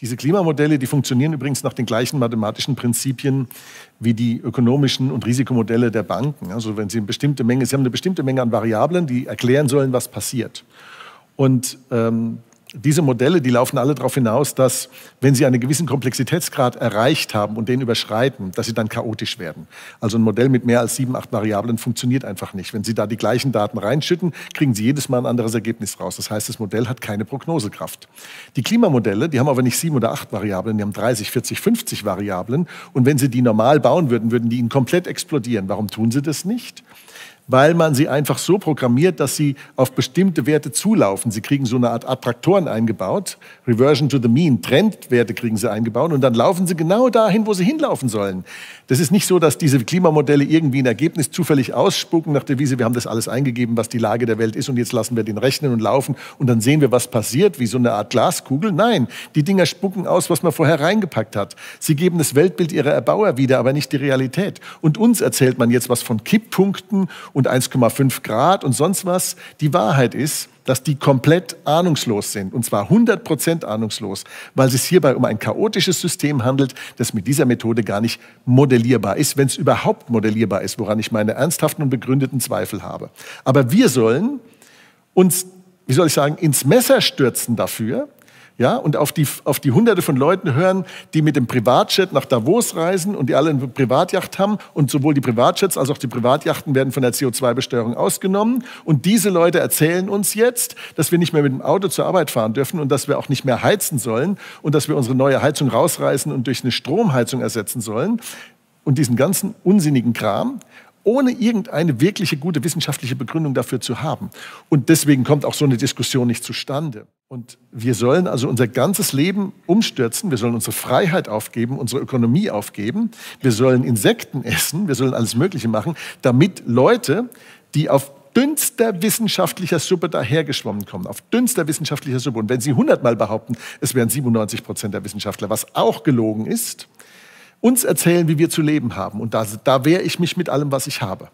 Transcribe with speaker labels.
Speaker 1: Diese Klimamodelle, die funktionieren übrigens nach den gleichen mathematischen Prinzipien wie die ökonomischen und Risikomodelle der Banken. Also wenn Sie eine bestimmte Menge, Sie haben eine bestimmte Menge an Variablen, die erklären sollen, was passiert. Und ähm, diese Modelle, die laufen alle darauf hinaus, dass wenn sie einen gewissen Komplexitätsgrad erreicht haben und den überschreiten, dass sie dann chaotisch werden. Also ein Modell mit mehr als sieben, acht Variablen funktioniert einfach nicht. Wenn Sie da die gleichen Daten reinschütten, kriegen Sie jedes Mal ein anderes Ergebnis raus. Das heißt, das Modell hat keine Prognosekraft. Die Klimamodelle, die haben aber nicht sieben oder acht Variablen, die haben 30, 40, 50 Variablen. Und wenn Sie die normal bauen würden, würden die Ihnen komplett explodieren. Warum tun Sie das nicht? weil man sie einfach so programmiert, dass sie auf bestimmte Werte zulaufen. Sie kriegen so eine Art Attraktoren eingebaut, Reversion to the Mean, Trendwerte kriegen sie eingebaut und dann laufen sie genau dahin, wo sie hinlaufen sollen. Das ist nicht so, dass diese Klimamodelle irgendwie ein Ergebnis zufällig ausspucken nach der Wiese, wir haben das alles eingegeben, was die Lage der Welt ist und jetzt lassen wir den rechnen und laufen und dann sehen wir, was passiert, wie so eine Art Glaskugel. Nein, die Dinger spucken aus, was man vorher reingepackt hat. Sie geben das Weltbild ihrer Erbauer wieder, aber nicht die Realität. Und uns erzählt man jetzt was von Kipppunkten und 1,5 Grad und sonst was. Die Wahrheit ist, dass die komplett ahnungslos sind, und zwar 100 Prozent ahnungslos, weil es sich hierbei um ein chaotisches System handelt, das mit dieser Methode gar nicht modellierbar ist, wenn es überhaupt modellierbar ist, woran ich meine ernsthaften und begründeten Zweifel habe. Aber wir sollen uns, wie soll ich sagen, ins Messer stürzen dafür, ja, und auf die, auf die Hunderte von Leuten hören, die mit dem Privatjet nach Davos reisen und die alle eine Privatjacht haben. Und sowohl die Privatjets als auch die Privatjachten werden von der CO2-Besteuerung ausgenommen. Und diese Leute erzählen uns jetzt, dass wir nicht mehr mit dem Auto zur Arbeit fahren dürfen und dass wir auch nicht mehr heizen sollen und dass wir unsere neue Heizung rausreißen und durch eine Stromheizung ersetzen sollen. Und diesen ganzen unsinnigen Kram ohne irgendeine wirkliche gute wissenschaftliche Begründung dafür zu haben. Und deswegen kommt auch so eine Diskussion nicht zustande. Und wir sollen also unser ganzes Leben umstürzen, wir sollen unsere Freiheit aufgeben, unsere Ökonomie aufgeben, wir sollen Insekten essen, wir sollen alles Mögliche machen, damit Leute, die auf dünnster wissenschaftlicher Suppe dahergeschwommen kommen, auf dünnster wissenschaftlicher Suppe, und wenn Sie hundertmal behaupten, es wären 97 Prozent der Wissenschaftler, was auch gelogen ist, uns erzählen, wie wir zu leben haben. Und da, da wehre ich mich mit allem, was ich habe.